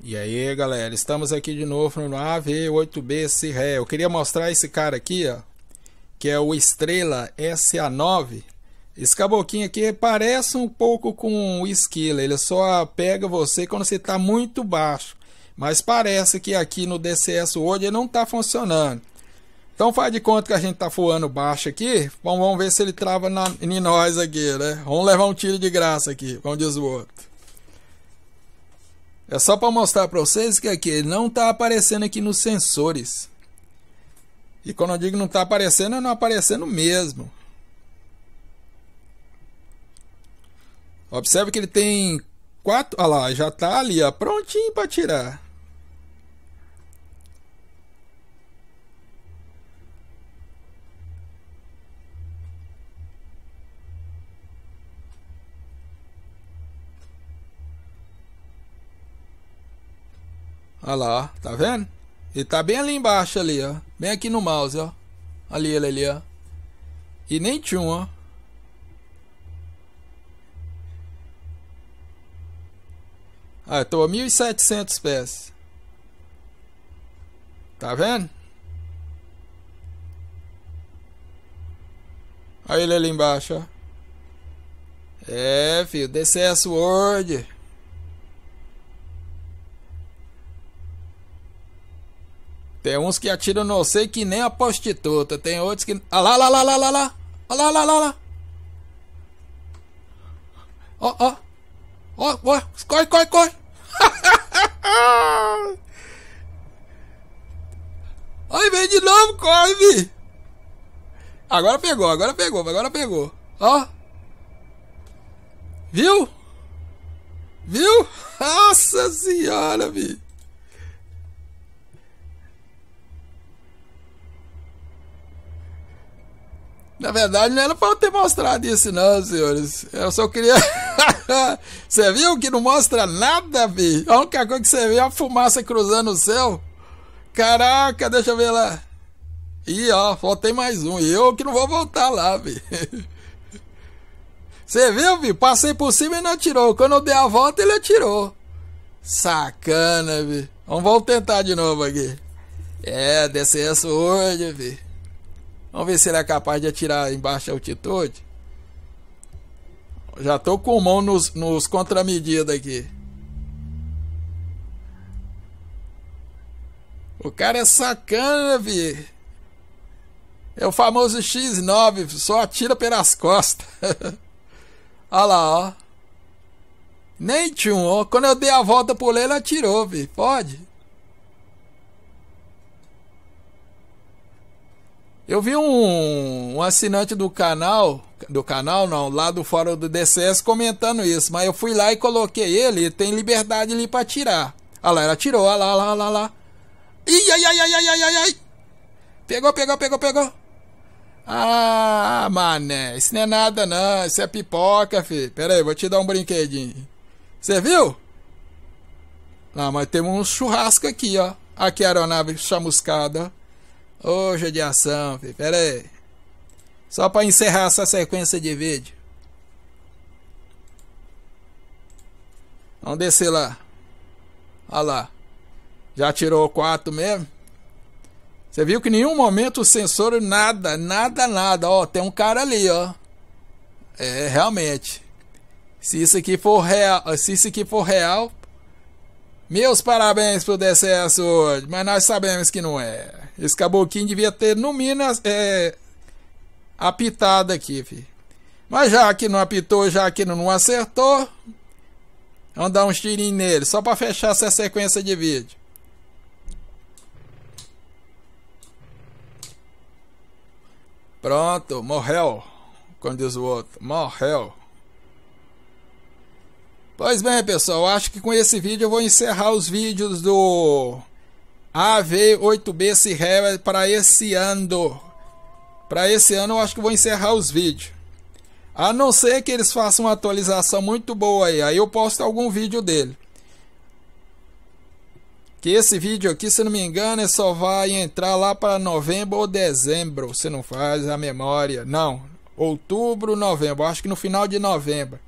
E aí, galera, estamos aqui de novo no AV8B Ré. Eu queria mostrar esse cara aqui, ó, que é o Estrela SA9. Esse caboclinho aqui parece um pouco com o Esquila, ele só pega você quando você está muito baixo. Mas parece que aqui no DCS hoje ele não está funcionando. Então faz de conta que a gente tá voando baixo aqui. Vamos, vamos ver se ele trava na, em nós aqui, né? Vamos levar um tiro de graça aqui, vamos desvoto. É só para mostrar para vocês que aqui não está aparecendo aqui nos sensores. E quando eu digo não está aparecendo, é não aparecendo mesmo. Observe que ele tem quatro... Olha lá, já está ali, ó, prontinho para tirar. Olha lá, ó. Tá vendo? Ele tá bem ali embaixo ali, ó. Bem aqui no mouse, ó. Ali ele ali, ó. E nem tinha, ó. Ah, eu tô a 1.700 pés. Tá vendo? Olha ele ali embaixo, ó. É, filho, DCS World. Tem uns que atiram não sei que nem a prostituta. Tem outros que. Olha ah, lá, lá, lá, lá, lá, lá. Ah lá, lá, lá, lá. Ó, ó. Ó, ó. Corre, corre, corre. Ai, vem de novo, corre, vi. Agora pegou, agora pegou, agora pegou. Ó. Viu? Viu? Nossa senhora, vi. Na verdade, não era pra eu ter mostrado isso, não, senhores. Eu só queria. você viu que não mostra nada, vi A única coisa que você vê é a fumaça cruzando o céu. Caraca, deixa eu ver lá. Ih, ó, faltei mais um. E eu que não vou voltar lá, vi Você viu, vi Passei por cima e não atirou. Quando eu dei a volta, ele atirou. Sacana, vi Vamos, tentar de novo aqui. É, descer essa hoje, vi Vamos ver se ele é capaz de atirar em baixa altitude. É Já tô com mão nos, nos contramedidas aqui. O cara é sacana, vi. É o famoso X9, só atira pelas costas. Olha lá, ó. Nem tinha Quando eu dei a volta por ele, ele atirou, vi. Pode? Eu vi um, um, assinante do canal, do canal não, lá do fórum do DCS comentando isso, mas eu fui lá e coloquei ele, tem liberdade ali pra tirar. Ah lá, ela tirou, ah lá, lá, olha lá. Ih, ai, ai, ai, ai, ai, ai, ai. Pegou, pegou, pegou, pegou. Ah, mané, isso não é nada não, isso é pipoca, filho. Pera aí, vou te dar um brinquedinho. Você viu? Ah, mas temos um churrasco aqui, ó. Aqui a aeronave chamuscada, ó. Ô, é de ação, filho. Pera aí. Só pra encerrar essa sequência de vídeo. Vamos descer lá. Olha lá. Já tirou 4 mesmo? Você viu que em nenhum momento o sensor, nada, nada, nada. Ó, tem um cara ali, ó. É, realmente. Se isso aqui for real, se isso aqui for real, meus parabéns pro decesso hoje, mas nós sabemos que não é. Esse caboclinho devia ter, no Minas, é, apitado aqui, fi. Mas já que não apitou, já que não acertou, vamos dar uns tirinhos nele, só para fechar essa sequência de vídeo. Pronto, morreu, como diz o outro, morreu. Pois bem, pessoal, acho que com esse vídeo eu vou encerrar os vídeos do AV8B Sierra para esse ano. Para esse ano eu acho que vou encerrar os vídeos. A não ser que eles façam uma atualização muito boa aí, aí eu posto algum vídeo dele. Que esse vídeo aqui, se não me engano, só vai entrar lá para novembro ou dezembro, se não faz a memória. Não, outubro, novembro, acho que no final de novembro.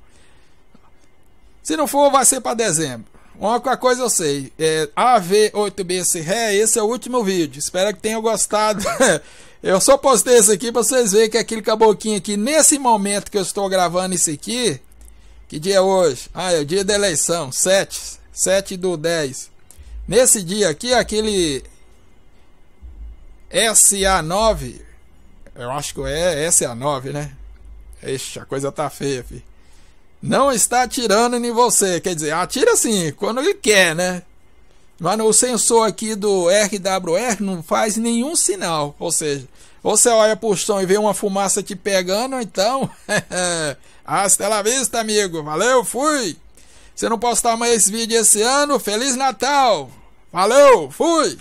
Se não for, vai ser para dezembro. Uma coisa eu sei, é av 8 bs Ré, esse é o último vídeo. Espero que tenham gostado. eu só postei isso aqui para vocês verem que é aquele caboquinho aqui, nesse momento que eu estou gravando isso aqui, que dia é hoje? Ah, é o dia da eleição, 7, 7 do 10. Nesse dia aqui, aquele SA9, eu acho que é SA9, né? Ixi, a coisa tá feia, filho não está atirando em você. Quer dizer, atira sim, quando ele quer, né? Mas o sensor aqui do RWR não faz nenhum sinal. Ou seja, você olha pro chão e vê uma fumaça te pegando, então. Hasta la vista, amigo. Valeu, fui! Se não postar mais esse vídeo esse ano, Feliz Natal! Valeu, fui!